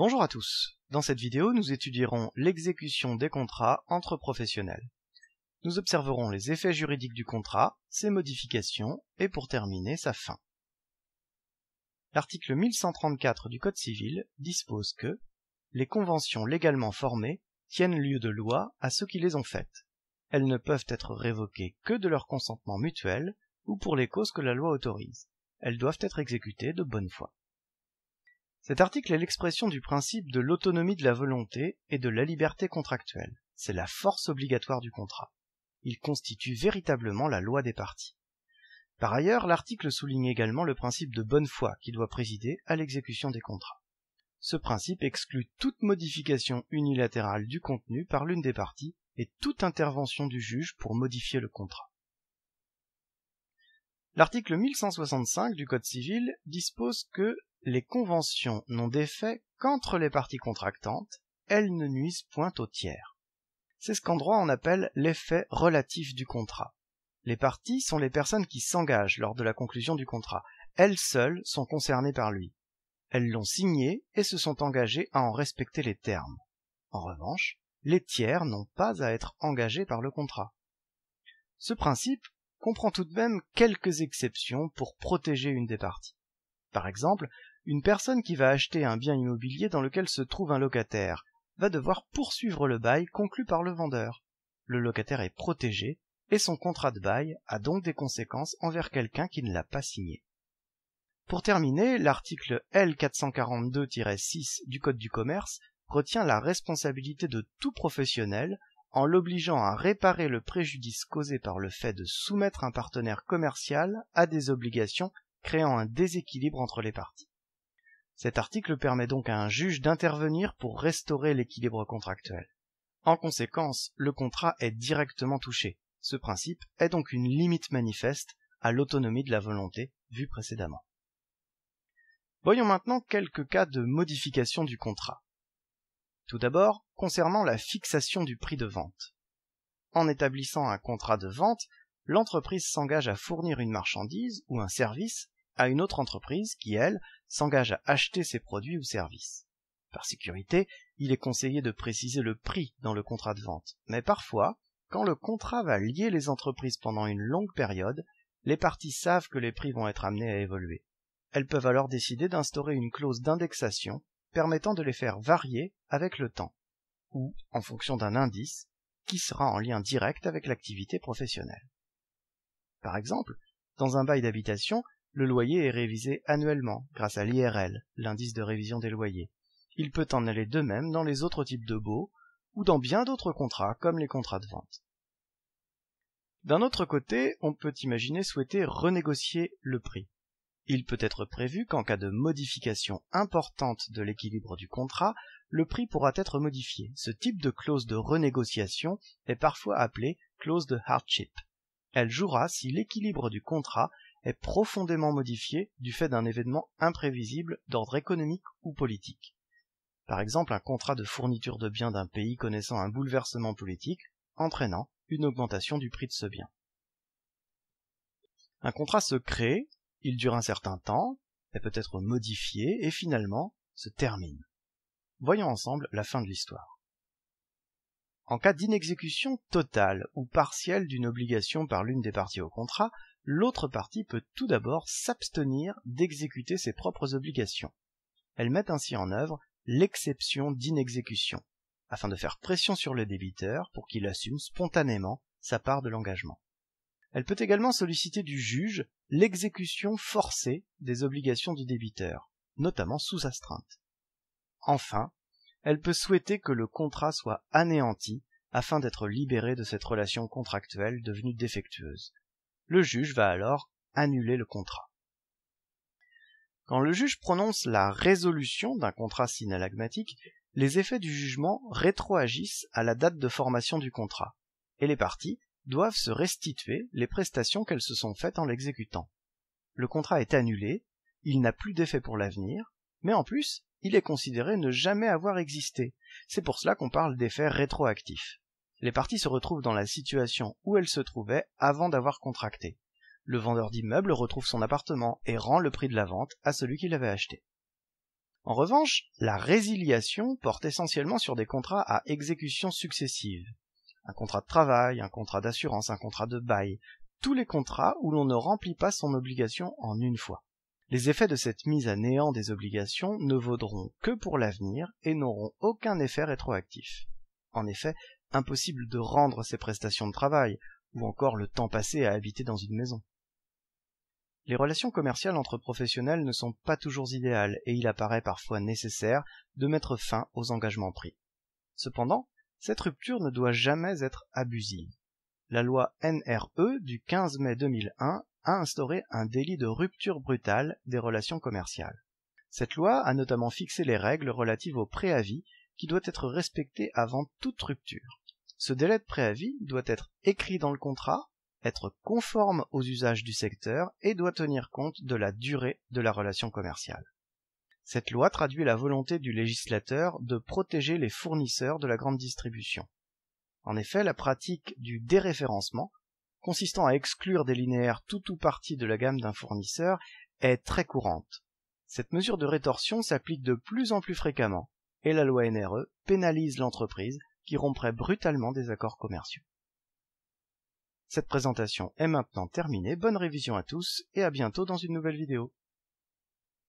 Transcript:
Bonjour à tous. Dans cette vidéo, nous étudierons l'exécution des contrats entre professionnels. Nous observerons les effets juridiques du contrat, ses modifications et pour terminer sa fin. L'article 1134 du Code civil dispose que les conventions légalement formées tiennent lieu de loi à ceux qui les ont faites. Elles ne peuvent être révoquées que de leur consentement mutuel ou pour les causes que la loi autorise. Elles doivent être exécutées de bonne foi. Cet article est l'expression du principe de l'autonomie de la volonté et de la liberté contractuelle. C'est la force obligatoire du contrat. Il constitue véritablement la loi des parties. Par ailleurs, l'article souligne également le principe de bonne foi qui doit présider à l'exécution des contrats. Ce principe exclut toute modification unilatérale du contenu par l'une des parties et toute intervention du juge pour modifier le contrat. L'article 1165 du Code civil dispose que les conventions n'ont d'effet qu'entre les parties contractantes, elles ne nuisent point aux tiers. C'est ce qu'en droit on appelle l'effet relatif du contrat. Les parties sont les personnes qui s'engagent lors de la conclusion du contrat. Elles seules sont concernées par lui. Elles l'ont signé et se sont engagées à en respecter les termes. En revanche, les tiers n'ont pas à être engagés par le contrat. Ce principe comprend tout de même quelques exceptions pour protéger une des parties. Par exemple, une personne qui va acheter un bien immobilier dans lequel se trouve un locataire va devoir poursuivre le bail conclu par le vendeur. Le locataire est protégé et son contrat de bail a donc des conséquences envers quelqu'un qui ne l'a pas signé. Pour terminer, l'article L442-6 du Code du commerce retient la responsabilité de tout professionnel en l'obligeant à réparer le préjudice causé par le fait de soumettre un partenaire commercial à des obligations créant un déséquilibre entre les parties. Cet article permet donc à un juge d'intervenir pour restaurer l'équilibre contractuel. En conséquence, le contrat est directement touché. Ce principe est donc une limite manifeste à l'autonomie de la volonté vue précédemment. Voyons maintenant quelques cas de modification du contrat. Tout d'abord, concernant la fixation du prix de vente. En établissant un contrat de vente, l'entreprise s'engage à fournir une marchandise ou un service à une autre entreprise qui, elle, s'engage à acheter ses produits ou services. Par sécurité, il est conseillé de préciser le prix dans le contrat de vente, mais parfois, quand le contrat va lier les entreprises pendant une longue période, les parties savent que les prix vont être amenés à évoluer. Elles peuvent alors décider d'instaurer une clause d'indexation permettant de les faire varier avec le temps, ou en fonction d'un indice qui sera en lien direct avec l'activité professionnelle. Par exemple, dans un bail d'habitation, le loyer est révisé annuellement grâce à l'IRL, l'indice de révision des loyers. Il peut en aller de même dans les autres types de baux ou dans bien d'autres contrats comme les contrats de vente. D'un autre côté, on peut imaginer souhaiter renégocier le prix. Il peut être prévu qu'en cas de modification importante de l'équilibre du contrat, le prix pourra être modifié. Ce type de clause de renégociation est parfois appelée clause de hardship. Elle jouera si l'équilibre du contrat est profondément modifié du fait d'un événement imprévisible d'ordre économique ou politique. Par exemple, un contrat de fourniture de biens d'un pays connaissant un bouleversement politique, entraînant une augmentation du prix de ce bien. Un contrat se crée il dure un certain temps, est peut-être modifié et finalement se termine. Voyons ensemble la fin de l'histoire. En cas d'inexécution totale ou partielle d'une obligation par l'une des parties au contrat, l'autre partie peut tout d'abord s'abstenir d'exécuter ses propres obligations. Elle met ainsi en œuvre l'exception d'inexécution, afin de faire pression sur le débiteur pour qu'il assume spontanément sa part de l'engagement. Elle peut également solliciter du juge l'exécution forcée des obligations du débiteur, notamment sous astreinte. Enfin, elle peut souhaiter que le contrat soit anéanti afin d'être libéré de cette relation contractuelle devenue défectueuse. Le juge va alors annuler le contrat. Quand le juge prononce la résolution d'un contrat synalagmatique, les effets du jugement rétroagissent à la date de formation du contrat, et les parties, doivent se restituer les prestations qu'elles se sont faites en l'exécutant. Le contrat est annulé, il n'a plus d'effet pour l'avenir, mais en plus, il est considéré ne jamais avoir existé. C'est pour cela qu'on parle d'effet rétroactif. Les parties se retrouvent dans la situation où elles se trouvaient avant d'avoir contracté. Le vendeur d'immeuble retrouve son appartement et rend le prix de la vente à celui qui l'avait acheté. En revanche, la résiliation porte essentiellement sur des contrats à exécution successive un contrat de travail, un contrat d'assurance, un contrat de bail, tous les contrats où l'on ne remplit pas son obligation en une fois. Les effets de cette mise à néant des obligations ne vaudront que pour l'avenir et n'auront aucun effet rétroactif. En effet, impossible de rendre ses prestations de travail, ou encore le temps passé à habiter dans une maison. Les relations commerciales entre professionnels ne sont pas toujours idéales et il apparaît parfois nécessaire de mettre fin aux engagements pris. Cependant, cette rupture ne doit jamais être abusive. La loi NRE du 15 mai 2001 a instauré un délit de rupture brutale des relations commerciales. Cette loi a notamment fixé les règles relatives au préavis qui doit être respecté avant toute rupture. Ce délai de préavis doit être écrit dans le contrat, être conforme aux usages du secteur et doit tenir compte de la durée de la relation commerciale. Cette loi traduit la volonté du législateur de protéger les fournisseurs de la grande distribution. En effet, la pratique du déréférencement, consistant à exclure des linéaires tout ou partie de la gamme d'un fournisseur, est très courante. Cette mesure de rétorsion s'applique de plus en plus fréquemment, et la loi NRE pénalise l'entreprise qui romprait brutalement des accords commerciaux. Cette présentation est maintenant terminée, bonne révision à tous et à bientôt dans une nouvelle vidéo.